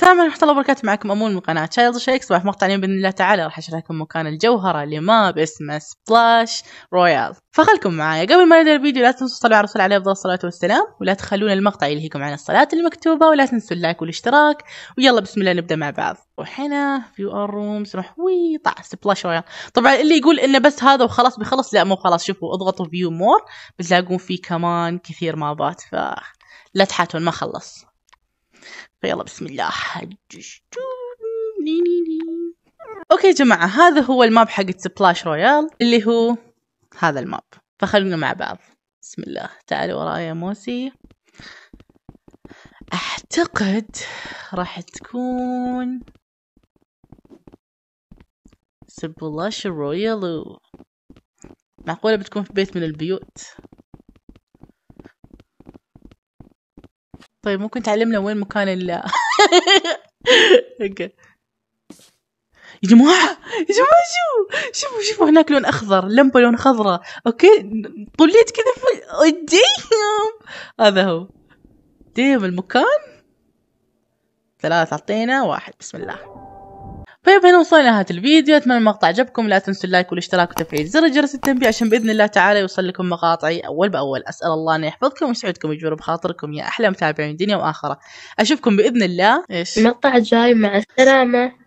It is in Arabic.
السلام عليكم ورحمة الله وبركاته معكم أمول من قناة شايلد شيك صباح مقطع اليوم بإذن الله تعالى راح أشرح لكم مكان الجوهرة اللي ما باسمه سبلاش رويال فخلكم معايا قبل ما نبدأ الفيديو لا تنسوا تصلوا على الرسول عليه أفضل الصلاة والسلام ولا تخلون المقطع يلهيكم عن الصلاة المكتوبة ولا تنسوا اللايك والاشتراك ويلا بسم الله نبدأ مع بعض وحنا في ار رومز نروح وي طع سبلاش رويال طبعا اللي يقول انه بس هذا وخلاص بيخلص لا مو خلاص شوفوا اضغطوا فيو مور بتلاقون فيه كمان كثير مابات ف لا تحاتون ما خلص فيلا بسم الله اوكي يا جماعة هذا هو الماب حق سبلاش رويال اللي هو هذا الماب فخلونا مع بعض بسم الله تعالوا وراي يا موسي اعتقد راح تكون سبلاش رويال معقولة بتكون في بيت من البيوت طيب ممكن تعلمنا وين مكان ال اوكي يا جماعة يا جماعة شو شوفوا شوفوا هناك لون أخضر لمبة لون خضراء أوكي طليت كذا في هذا هو ديم المكان ثلاثة أعطينا واحد بسم الله طيب، هنا وصلنا لنهايه الفيديو اتمنى المقطع عجبكم لا تنسوا اللايك والاشتراك وتفعيل زر جرس التنبيه عشان باذن الله تعالى يوصل لكم مقاطعي اول باول اسال الله ان يحفظكم ويسعدكم ويجبر بخاطركم يا احلى متابعين دنيا واخره اشوفكم باذن الله ايش المقطع الجاي مع السلامه